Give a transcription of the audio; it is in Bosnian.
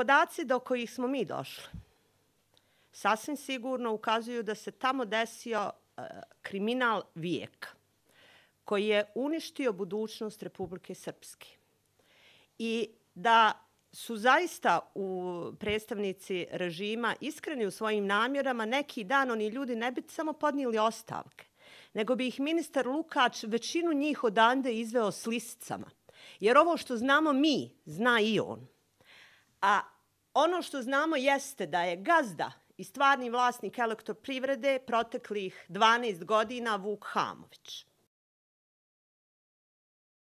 podaci do kojih smo mi došli sasvim sigurno ukazuju da se tamo desio e, kriminal vijek koji je uništio budućnost Republike Srpske. I da su zaista u predstavnici režima iskreni u svojim namjerama, neki dan oni ljudi ne bi samo podnijeli ostavke, nego bi ih ministar Lukač većinu njih odande izveo s listicama. Jer ovo što znamo mi, zna i on. A ono što znamo jeste da je gazda i stvarni vlasnik elektroprivrede proteklih 12 godina Vuk Hamović.